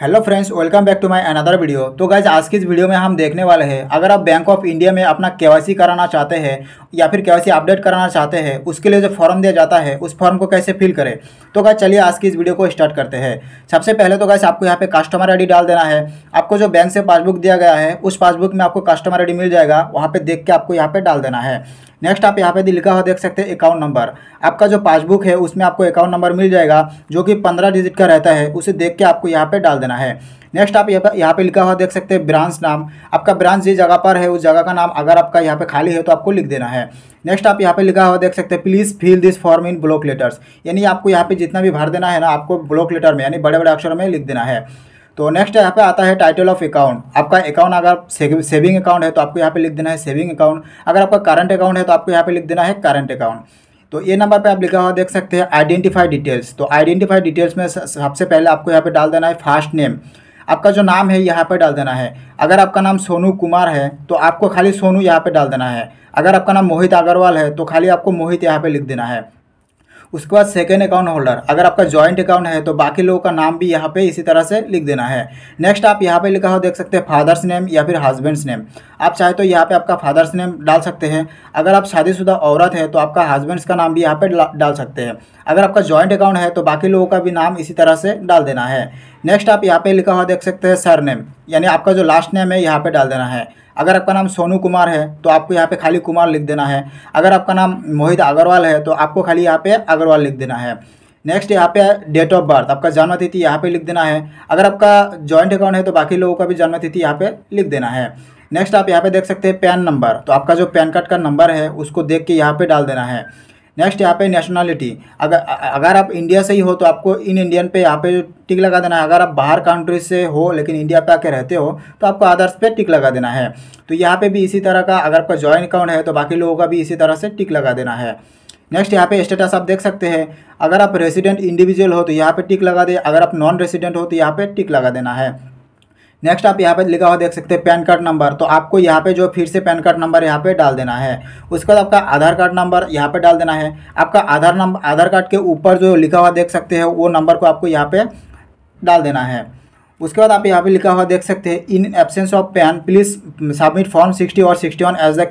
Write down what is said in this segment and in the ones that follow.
hello friends welcome back to my another video तो guys आज की इस वीडियो में हम देखने वाले हैं अगर आप बैंक ऑफ इंडिया में अपना केवाईसी कराना चाहते हैं या फिर केवाईसी अपडेट कराना चाहते हैं उसके लिए जो फॉर्म दिया जाता है उस फॉर्म को कैसे फिल करें तो गाइज चलिए आज की इस वीडियो को स्टार्ट करते हैं सबसे पहले तो गाइज आपको यहाँ पे कस्टमर आई डाल देना है आपको जो बैंक से पासबुक दिया गया है उस पासबुक में आपको कस्टमर आई मिल जाएगा वहाँ पर देख के आपको यहाँ पर डाल देना है नेक्स्ट आप यहाँ पे लिखा हुआ देख सकते हैं अकाउंट नंबर आपका जो पासबुक है उसमें आपको अकाउंट नंबर मिल जाएगा जो कि पंद्रह डिजिट का रहता है उसे देख के आपको यहाँ पे डाल देना है नेक्स्ट आप यहाँ पे लिखा हुआ देख सकते हैं ब्रांच नाम आपका ब्रांच जिस जगह पर है उस जगह का नाम अगर आपका यहाँ पे खाली है तो आपको लिख देना है नेक्स्ट आप यहाँ पे लिखा हुआ देख सकते हैं please fill this form in block letters यानी आपको यहाँ पे जितना भी भर देना है ना आपको ब्लॉक लेटर में यानी बड़े बड़े अक्षर में लिख देना है तो नेक्स्ट यहाँ पे आता है टाइटल ऑफ अकाउंट आपका अकाउंट अगर सेविंग अकाउंट है तो आपको यहाँ पे लिख देना है सेविंग अकाउंट अगर आपका करंट अकाउंट है तो आपको यहाँ पे लिख देना है करंट अकाउंट तो ये नंबर पे आप लिखा हुआ देख सकते हैं आइडेंटिफाई डिटेल्स तो आइडेंटिफाई डिटेल्स में सबसे पहले आपको यहाँ पे डाल देना है फास्ट नेम आपका जो नाम है यहाँ पे डाल देना है अगर आपका नाम सोनू कुमार है तो आपको खाली सोनू यहाँ पे डाल देना है अगर आपका नाम मोहित अग्रवाल है तो खाली आपको मोहित यहाँ पे लिख देना है उसके बाद सेकेंड अकाउंट होल्डर अगर आपका ज्वाइंट अकाउंट है तो बाकी लोगों का नाम भी यहाँ पे इसी तरह से लिख देना है नेक्स्ट आप यहाँ पे लिखा हो देख सकते हैं फादर्स नेम या फिर हस्बैंड्स नेम आप चाहे तो यहाँ पे आपका फादर्स नेम डाल सकते हैं अगर आप शादीशुदा औरत है तो आपका हस्बैंड्स का नाम भी यहाँ पे डाल सकते हैं अगर आपका ज्वाइंट अकाउंट है तो बाकी लोगों का भी नाम इसी तरह से डाल देना है नेक्स्ट आप यहाँ पे लिखा हुआ देख सकते हैं सर नेम यानी आपका जो लास्ट नेम है यहाँ पे डाल देना है अगर आपका नाम सोनू कुमार है तो आपको यहाँ पे खाली कुमार लिख देना है अगर आपका नाम मोहित अग्रवाल है तो आपको खाली यहाँ पे अग्रवाल लिख देना है नेक्स्ट यहाँ पे डेट ऑफ बर्थ आपका जन्मतिथि यहाँ पे लिख देना है अगर आपका जॉइंट अकाउंट है तो बाकी लोगों का भी जन्मतिथि यहाँ पे लिख देना है नेक्स्ट आप यहाँ पे देख सकते हैं पैन नंबर तो आपका जो पैन कार्ड का नंबर है उसको देख के यहाँ पे डाल देना है नेक्स्ट यहाँ पे नेशनलिटी अगर अगर आप इंडिया से ही हो तो आपको इन इंडियन पे यहाँ पे टिक लगा देना है अगर आप बाहर कंट्री से हो लेकिन इंडिया पे आके रहते हो तो आपको आदर्श पे टिक लगा देना है तो यहाँ पे भी इसी तरह का अगर आपका जॉइंट अकाउंट है तो बाकी लोगों का भी इसी तरह से टिक लगा देना है नेक्स्ट यहाँ पे स्टेटस आप देख सकते हैं अगर आप रेसिडेंट इंडिविजुअल हो तो यहाँ पे टिक लगा दे अगर आप नॉन रेसिडेंट हो तो यहाँ पे टिक लगा देना है नेक्स्ट आप यहाँ पे लिखा हुआ देख सकते हैं पैन कार्ड नंबर तो आपको यहाँ पे जो फिर से पैन कार्ड नंबर यहाँ पे डाल देना है उसके बाद आपका आधार कार्ड नंबर यहाँ पे डाल देना है आपका आधार नंबर आधार कार्ड के ऊपर जो लिखा हुआ देख सकते हैं वो नंबर को आपको यहाँ पे डाल देना है उसके बाद आप यहाँ पे लिखा हुआ देख सकते हैं in absence of PAN please submit form sixty और sixty one as the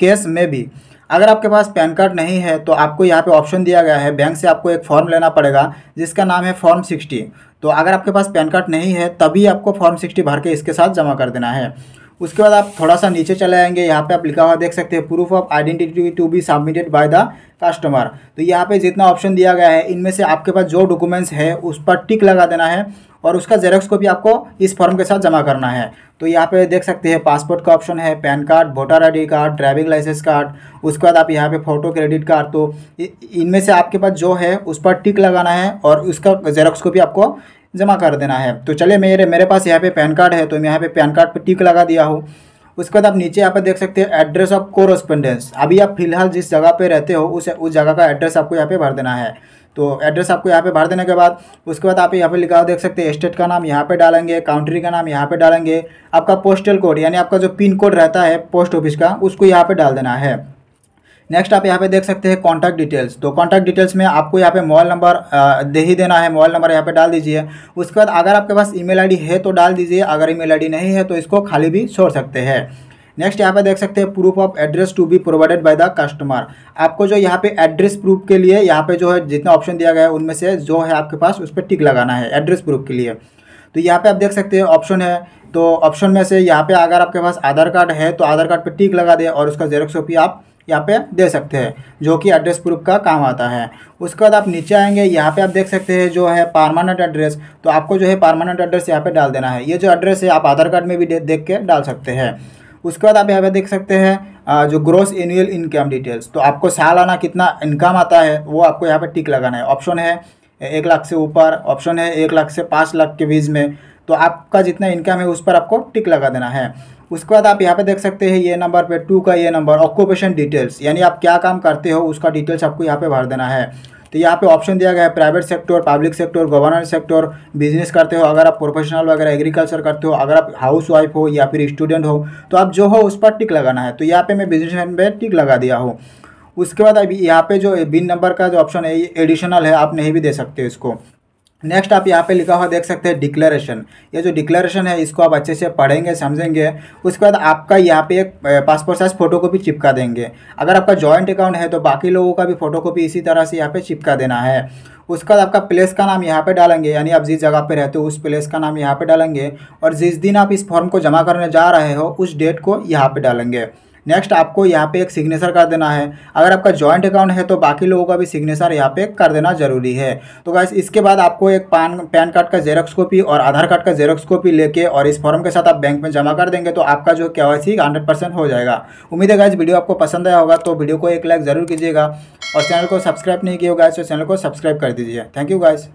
case में भी अगर आपके पास पैन कार्ड नहीं है तो आपको यहाँ पे ऑप्शन दिया गया है बैंक से आपको एक फॉर्म लेना पड़ेगा जिसका नाम है फॉर्म सिक्सटी तो अगर आपके पास पैन कार्ड नहीं है तभी आपको फॉर्म सिक्सटी भर के इसके साथ जमा कर देना है उसके बाद आप थोड़ा सा नीचे चले आएंगे यहाँ पे आप लिखा हुआ देख सकते हैं proof of identity to be submitted by the customer तो यहाँ पे जितना ऑप्शन दिया गया है इनमें से आपके पास जो डॉक्यूमेंट्स है उस पर टिक लगा देना है और उसका जेरोक्स को भी आपको इस फॉर्म के साथ जमा करना है तो यहाँ पे देख सकते हैं पासपोर्ट का ऑप्शन है PAN card voter D card driving licence card उसके बाद आप यहाँ पे फोटो क्रेडिट कार्ड तो इनमें से आपके पास जो है उस पर टिक लगाना है और उसका जेरोक्स को भी आपको जमा कर देना है तो चले मेरे मेरे पास यहाँ पे पैन कार्ड है तो मैं यहाँ पे पैन कार्ड पर टिक लगा दिया हूँ उसके बाद आप नीचे यहाँ पर देख सकते हैं एड्रेस ऑफ कोरोस्पेंडेंस अभी आप फिलहाल जिस जगह पे रहते हो उस उस जगह का एड्रेस आपको यहाँ पे भर देना है तो एड्रेस आपको यहाँ पे भर देने के बाद उसके बाद आप यहाँ पे लिखा देख सकते हैं स्टेट का नाम यहाँ पे डालेंगे काउंट्री का नाम यहाँ पे डालेंगे आपका पोस्टल कोड यानी आपका जो पिन कोड रहता है पोस्ट ऑफिस का उसको यहाँ पर डाल देना है नेक्स्ट आप यहाँ पे देख सकते हैं कॉन्टैक्ट डिटेल्स तो कॉन्टैक्ट डिटेल्स में आपको यहाँ पे मोबाइल नंबर दे ही देना है मोबाइल नंबर यहाँ पे डाल दीजिए उसके बाद अगर आपके पास ईमेल आईडी है तो डाल दीजिए अगर ईमेल आईडी नहीं है तो इसको खाली भी छोड़ सकते हैं नेक्स्ट यहाँ पे देख सकते हैं proof of address to be provided by the customer आपको जो यहाँ पे एड्रेस प्रूफ के लिए यहाँ पे जो है जितना ऑप्शन दिया गया है उनमें से जो है आपके पास उस पर टिक लगाना है एड्रेस प्रूफ के लिए तो यहाँ पे आप देख सकते हैं ऑप्शन है तो ऑप्शन में से यहाँ पे अगर आपके पास आधार कार्ड है तो आधार कार्ड पर टिक लगा दें और उसका जेरोक्स कॉपी आप यहाँ पे दे सकते हैं जो कि एड्रेस प्रूफ का काम आता है उसके बाद आप नीचे आएंगे यहाँ पे आप देख सकते हैं जो है परमानेंट एड्रेस तो आपको जो है परमानेंट एड्रेस यहाँ पे डाल देना है ये जो एड्रेस है आप आधार कार्ड में भी दे, देख के डाल सकते हैं उसके बाद आप यहाँ पे देख सकते हैं जो ग्रोस एनुअल इनकम डिटेल्स तो आपको साल आना कितना इनकम आता है वो आपको यहाँ पर टिक लगाना है ऑप्शन है एक लाख से ऊपर ऑप्शन है एक लाख से पाँच लाख के बीच में तो आपका जितना इनकम है उस पर आपको टिक लगा देना है उसके बाद आप यहाँ पे देख सकते हैं ये नंबर पे टू का ये नंबर ऑक्यूपेशन डिटेल्स यानी आप क्या काम करते हो उसका डिटेल्स आपको यहाँ पे भर देना है तो यहाँ पे ऑप्शन दिया गया है private sector public sector government sector business करते हो अगर आप प्रोफेशनल वगैरह एग्रीकल्चर करते हो अगर आप हाउस वाइफ हो या फिर स्टूडेंट हो तो आप जो हो उस पर टिक लगाना है तो यहाँ पर मैं बिजनेस मैन टिक लगा दिया हूँ उसके बाद अभी यहाँ पे जो बिन नंबर का जो ऑप्शन है ये एडिशनल है आप नहीं भी दे सकते इसको नेक्स्ट आप यहाँ पे लिखा हुआ देख सकते हैं डिक्लेरेशन ये जो डिक्लेरेशन है इसको आप अच्छे से पढ़ेंगे समझेंगे उसके बाद आपका यहाँ पे एक पासपोर्ट साइज फोटो कॉपी चिपका देंगे अगर आपका जॉइंट अकाउंट है तो बाकी लोगों का भी फोटो कॉपी इसी तरह से यहाँ पे चिपका देना है उसके बाद आपका प्लेस का नाम यहाँ पे डालेंगे यानी आप जिस जगह पे रहते हो उस प्लेस का नाम यहाँ पे डालेंगे और जिस दिन आप इस फॉर्म को जमा करने जा रहे हो उस डेट को यहाँ पे डालेंगे नेक्स्ट आपको यहाँ पे एक सिग्नेचर कर देना है अगर आपका जॉइंट अकाउंट है तो बाकी लोगों का भी सिग्नेचर यहाँ पे कर देना जरूरी है तो गैस इसके बाद आपको एक पान पैन कार्ड का जेरोक्स कॉपी और आधार कार्ड का जेरोक्स कॉपी लेके और इस फॉर्म के साथ आप बैंक में जमा कर देंगे तो आपका जो के वाई हंड्रेड हो जाएगा उम्मीद है गैस वीडियो आपको पसंद आया होगा तो वीडियो को एक लाइक ज़रूर कीजिएगा और चैनल को सब्सक्राइब नहीं किया होगा तो चैनल को सब्सक्राइब कर दीजिए थैंक यू गाइज़